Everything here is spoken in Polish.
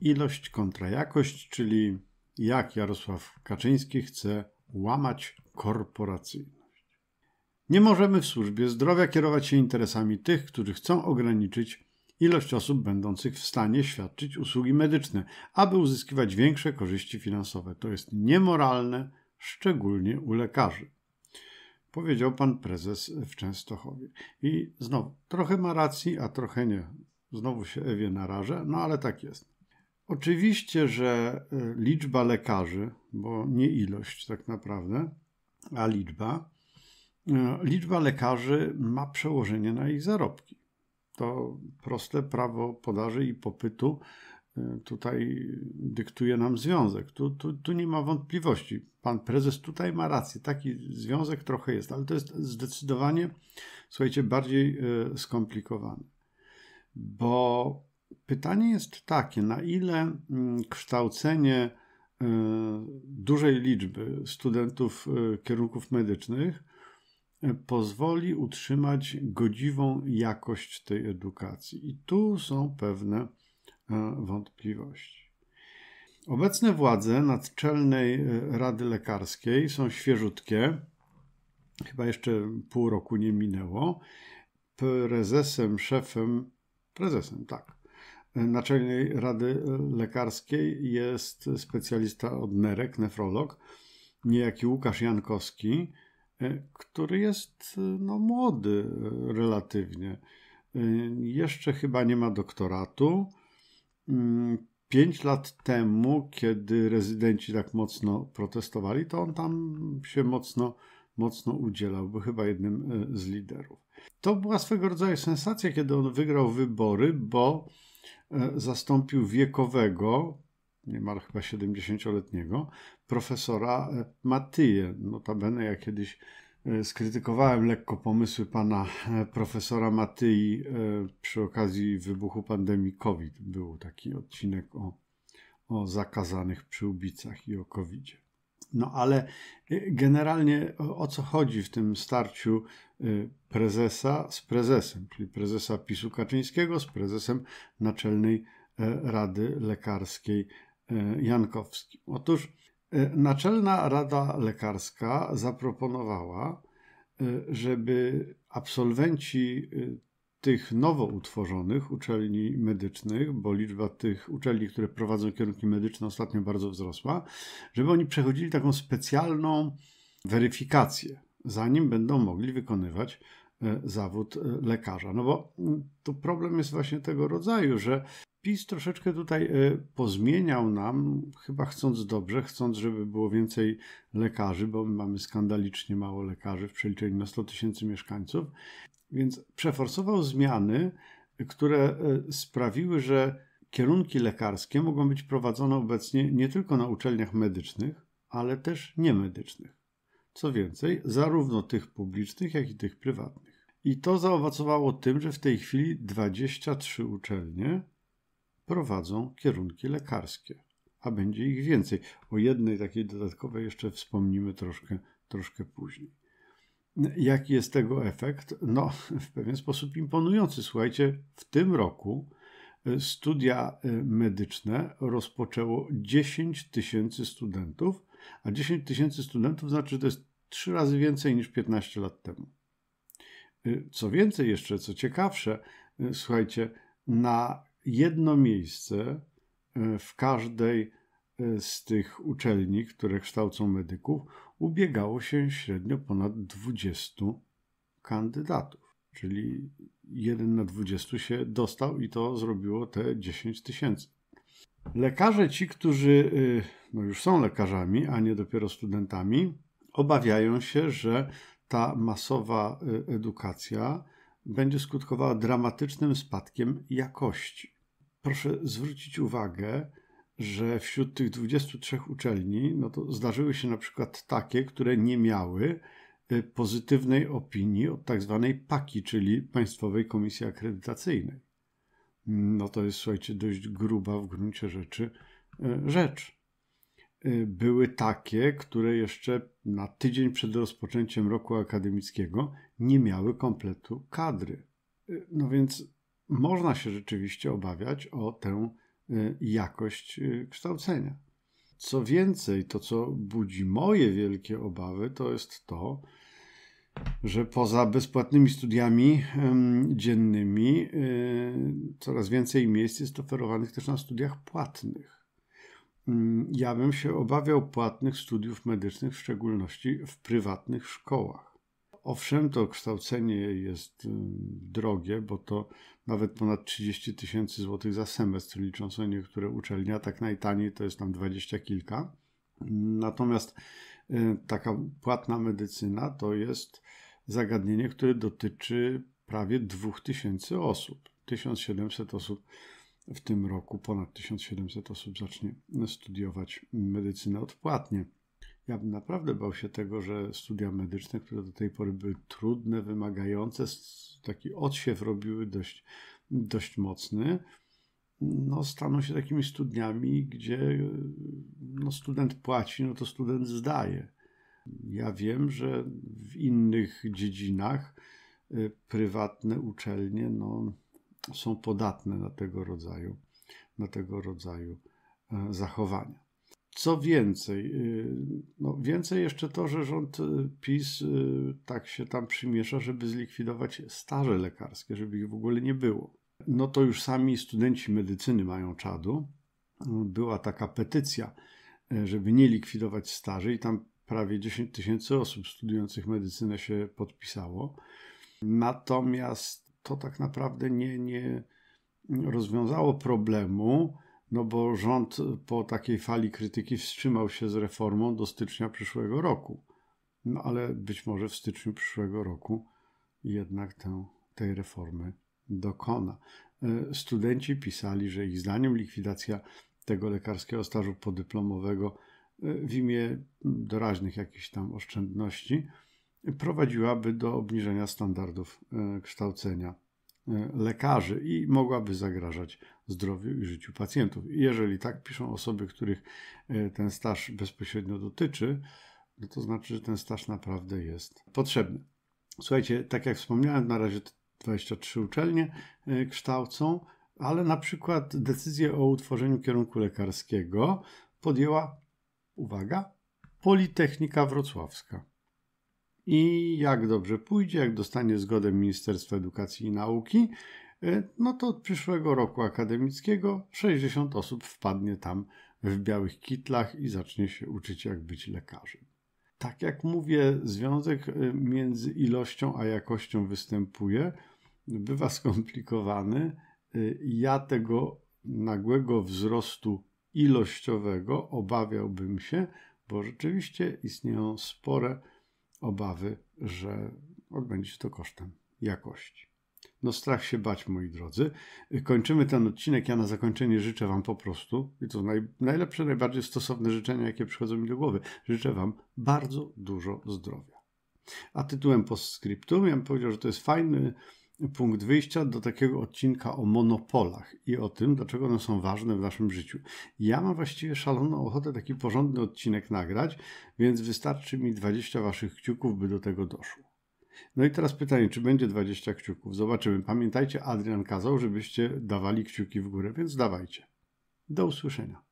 ilość kontra jakość, czyli jak Jarosław Kaczyński chce łamać korporacyjność. Nie możemy w służbie zdrowia kierować się interesami tych, którzy chcą ograniczyć ilość osób będących w stanie świadczyć usługi medyczne, aby uzyskiwać większe korzyści finansowe. To jest niemoralne, szczególnie u lekarzy. Powiedział pan prezes w Częstochowie. I znowu, trochę ma racji, a trochę nie. Znowu się Ewie narażę, no ale tak jest. Oczywiście, że y, liczba lekarzy, bo nie ilość tak naprawdę, a liczba, y, liczba lekarzy ma przełożenie na ich zarobki. To proste prawo podaży i popytu y, tutaj dyktuje nam związek. Tu, tu, tu nie ma wątpliwości. Pan prezes tutaj ma rację. Taki związek trochę jest, ale to jest zdecydowanie, słuchajcie, bardziej skomplikowany, bo Pytanie jest takie, na ile mm, kształcenie y, dużej liczby studentów y, kierunków medycznych y, pozwoli utrzymać godziwą jakość tej edukacji. I tu są pewne wątpliwości. Obecne władze nadczelnej Rady Lekarskiej są świeżutkie. Chyba jeszcze pół roku nie minęło. Prezesem, szefem, prezesem, tak, Naczelnej Rady Lekarskiej jest specjalista od nerek, nefrolog, niejaki Łukasz Jankowski, e, który jest e, no, młody e, relatywnie. Jeszcze chyba nie ma doktoratu. Mm, pięć lat temu, kiedy rezydenci tak mocno protestowali, to on tam się mocno, mocno udzielał, był chyba jednym z liderów. To była swego rodzaju sensacja, kiedy on wygrał wybory, bo E, zastąpił wiekowego, niemal chyba 70-letniego, profesora e, Matyję. Notabene ja kiedyś e, skrytykowałem lekko pomysły pana profesora Matyi przy okazji wybuchu pandemii COVID. Był taki odcinek o, o zakazanych przyłbicach i o covid -zie. No ale y, generalnie o co chodzi w tym starciu y, prezesa z prezesem, czyli prezesa PiSu Kaczyńskiego z prezesem Naczelnej e, Rady Lekarskiej e, Jankowskim? Otóż e, Naczelna Rada Lekarska zaproponowała, żeby absolwenci y, tych nowo utworzonych uczelni medycznych, bo liczba tych uczelni, które prowadzą kierunki medyczne ostatnio bardzo wzrosła, żeby oni przechodzili taką specjalną weryfikację, zanim będą mogli wykonywać e, zawód e, lekarza. No bo mm, tu problem jest właśnie tego rodzaju, że PiS troszeczkę tutaj e, pozmieniał nam, chyba chcąc dobrze, chcąc, żeby było więcej lekarzy, bo my mamy skandalicznie mało lekarzy w przeliczeniu na 100 tysięcy mieszkańców. Więc przeforsował zmiany, które e, sprawiły, że kierunki lekarskie mogą być prowadzone obecnie nie tylko na uczelniach medycznych, ale też niemedycznych. Co więcej, zarówno tych publicznych, jak i tych prywatnych. I to zaowocowało tym, że w tej chwili 23 uczelnie prowadzą kierunki lekarskie, a będzie ich więcej. O jednej takiej dodatkowej jeszcze wspomnimy troszkę, troszkę później. Jaki jest tego efekt? No, w pewien sposób imponujący. Słuchajcie, w tym roku e, studia e, medyczne rozpoczęło 10 tysięcy studentów, a 10 tysięcy studentów znaczy, że to jest 3 razy więcej niż 15 lat temu. E, co więcej, jeszcze co ciekawsze, słuchajcie, na jedno miejsce w każdej z tych uczelni, które kształcą medyków, ubiegało się średnio ponad 20 kandydatów, czyli jeden na 20 się dostał i to zrobiło te 10 tysięcy. Lekarze ci, którzy y, no już są lekarzami, a nie dopiero studentami, obawiają się, że ta masowa y, edukacja będzie skutkowała dramatycznym spadkiem jakości. Proszę zwrócić uwagę, że wśród tych 23 uczelni no to zdarzyły się na przykład takie, które nie miały y, pozytywnej opinii od tak zwanej PAKI, czyli Państwowej Komisji Akredytacyjnej. Mm, no to jest, słuchajcie, dość gruba w gruncie rzeczy y, rzecz. Y, były takie, które jeszcze na tydzień przed rozpoczęciem roku akademickiego nie miały kompletu kadry. No więc można się rzeczywiście obawiać o tę Y, jakość y, kształcenia. Co więcej, to co budzi moje wielkie obawy, to jest to, że poza bezpłatnymi studiami dziennymi y, coraz więcej miejsc jest oferowanych też na studiach płatnych. Mm, ja bym się obawiał płatnych studiów medycznych, w szczególności w prywatnych szkołach. Owszem, to kształcenie jest y, drogie, bo to nawet ponad 30 tysięcy złotych za semestr, licząc sobie niektóre uczelnie, a tak najtaniej to jest tam dwadzieścia kilka. Natomiast y, taka płatna medycyna to jest zagadnienie, które dotyczy prawie 2000 osób. 1700 osób w tym roku, ponad 1700 osób zacznie studiować medycynę odpłatnie. Ja bym naprawdę bał się tego, że studia medyczne, które do tej pory były trudne, wymagające, taki odsiew robiły dość, dość mocny, no, staną się takimi studniami, gdzie no, student płaci, no to student zdaje. Ja wiem, że w innych dziedzinach y, prywatne uczelnie no, są podatne na tego rodzaju, na tego rodzaju e, zachowania. Co więcej, y, no więcej jeszcze to, że rząd y, PiS y, tak się tam przymiesza, żeby zlikwidować staże lekarskie, żeby ich w ogóle nie było. No to już sami studenci medycyny mają czadu. Była taka petycja, żeby nie likwidować staży, i tam prawie 10 tysięcy osób studiujących medycynę się podpisało. Natomiast to tak naprawdę nie, nie rozwiązało problemu no bo rząd po takiej fali krytyki wstrzymał się z reformą do stycznia przyszłego roku. No ale być może w styczniu przyszłego roku jednak tę, tej reformy dokona. E, studenci pisali, że ich zdaniem likwidacja tego lekarskiego stażu podyplomowego e, w imię doraźnych jakichś tam oszczędności prowadziłaby do obniżenia standardów e, kształcenia Y, lekarzy i mogłaby zagrażać zdrowiu i życiu pacjentów. I jeżeli tak piszą osoby, których y, ten staż bezpośrednio dotyczy, no to znaczy, że ten staż naprawdę jest potrzebny. Słuchajcie, tak jak wspomniałem, na razie 23 uczelnie y, kształcą, ale na przykład decyzję o utworzeniu kierunku lekarskiego podjęła, uwaga, Politechnika Wrocławska i jak dobrze pójdzie, jak dostanie zgodę Ministerstwa Edukacji i Nauki, y, no to od przyszłego roku akademickiego 60 osób wpadnie tam w białych kitlach i zacznie się uczyć, jak być lekarzem. Tak jak mówię, związek y, między ilością a jakością występuje, bywa skomplikowany. Y, ja tego nagłego wzrostu ilościowego obawiałbym się, bo rzeczywiście istnieją spore obawy, że odbędzie się to kosztem jakości. No strach się bać, moi drodzy. Kończymy ten odcinek. Ja na zakończenie życzę Wam po prostu, i to naj, najlepsze, najbardziej stosowne życzenia, jakie przychodzą mi do głowy, życzę Wam bardzo dużo zdrowia. A tytułem postscriptum ja bym powiedział, że to jest fajny punkt wyjścia do takiego odcinka o monopolach i o tym, dlaczego one są ważne w naszym życiu. Ja mam właściwie szaloną ochotę taki porządny odcinek nagrać, więc wystarczy mi 20 waszych kciuków, by do tego doszło. No i teraz pytanie, czy będzie 20 kciuków? Zobaczymy. Pamiętajcie, Adrian kazał, żebyście dawali kciuki w górę, więc dawajcie. Do usłyszenia.